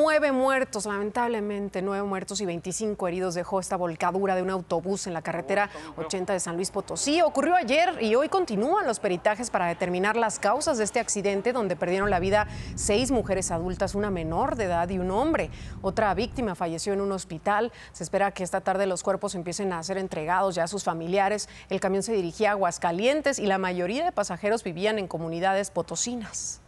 nueve muertos, lamentablemente, nueve muertos y 25 heridos dejó esta volcadura de un autobús en la carretera 80 de San Luis Potosí. Ocurrió ayer y hoy continúan los peritajes para determinar las causas de este accidente donde perdieron la vida seis mujeres adultas, una menor de edad y un hombre. Otra víctima falleció en un hospital. Se espera que esta tarde los cuerpos empiecen a ser entregados ya a sus familiares. El camión se dirigía a Aguascalientes y la mayoría de pasajeros vivían en comunidades potosinas.